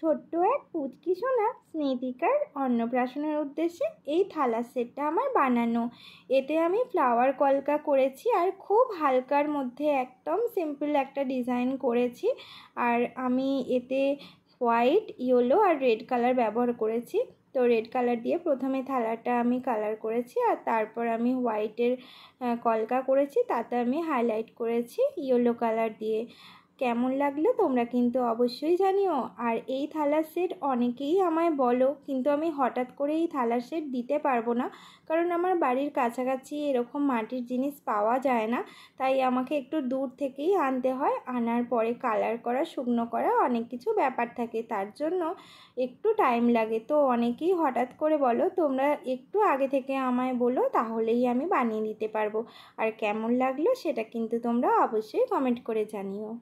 ছোট্ট এক পুচকি সোনা স্নেহিকার অন্নপ্রাশনের উদ্দেশ্যে এই থালা সেটটা আমার বানানো এতে আমি ফ্লাওয়ার কলকা করেছি আর খুব হালকার মধ্যে একদম সিম্পল একটা ডিজাইন করেছি আর আমি এতে হোয়াইট ইয়েলো আর রেড কালার ব্যবহার করেছি তো রেড কালার দিয়ে প্রথমে থালাটা আমি কালার করেছি আর তারপর আমি হোয়াইটের কলকা করেছি তাতে আমি হাইলাইট করেছি ইয়েলো কালার দিয়ে কেমন লাগলো তোমরা কিন্তু অবশ্যই জানিও আর এই থালার সেট অনেকেই আমায় বলো কিন্তু আমি হঠাৎ করে এই থালার সেট দিতে পারবো না কারণ আমার বাড়ির কাছাকাছি এরকম মাটির জিনিস পাওয়া যায় না তাই আমাকে একটু দূর থেকেই আনতে হয় আনার পরে কালার করা শুকনো করা অনেক কিছু ব্যাপার থাকে তার জন্য একটু টাইম লাগে তো অনেকেই হঠাৎ করে বলো তোমরা একটু আগে থেকে আমায় বলো তাহলেই আমি বানিয়ে দিতে পারবো আর কেমন লাগলো সেটা কিন্তু তোমরা অবশ্যই কমেন্ট করে জানিও